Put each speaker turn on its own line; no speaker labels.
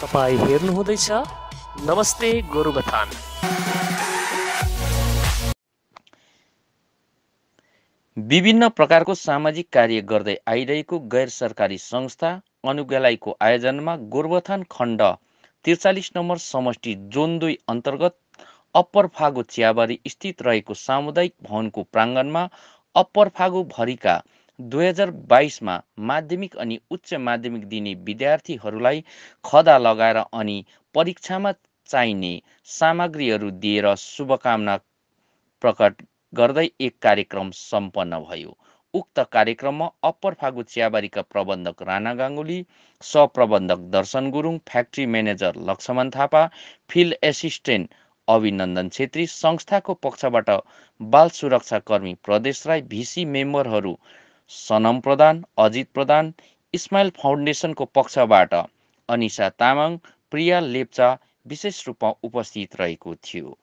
तपाईँ हेर्नुहुँदैछ नमस्ते गोरुबथान
विभिन्न प्रकारको सामाजिक कार्य गर्दै आइरहेको गैर सरकारी संस्था अनुगलाईको आयोजनामा गोरुबथान खण्ड त्रिचालिस नम्बर समष्टि जोन दुई अन्तर्गत अप्पर फागो चियाबारी स्थित रहेको सामुदायिक भवनको प्राङ्गणमा अप्पर फागो भरिका दुई हजार बाइसमा माध्यमिक अनि उच्च माध्यमिक दिने विद्यार्थीहरूलाई खदा लगाएर अनि परीक्षामा चाहिने सामग्रीहरू दिएर शुभकामना प्रकट गर्दै एक कार्यक्रम सम्पन्न भयो उक्त कार्यक्रममा अप्पर फागु चियाबारीका प्रबन्धक राणा गाङ्गुली सहप्रबन्धक Darshan Gurung factory manager Lakshman Thapa field assistant Abhinandan Chhetri संस्थाको पक्षबाट बाल सुरक्षा कर्मी प्रदेश राई भिसी मेम्बरहरू सनम प्रधान अजित प्रधान इस्माइल फाउन्डेसनको पक्षबाट अनिसा तामाङ प्रिया लेप्चा विशेष रूपमा उपस्थित रहेको थियो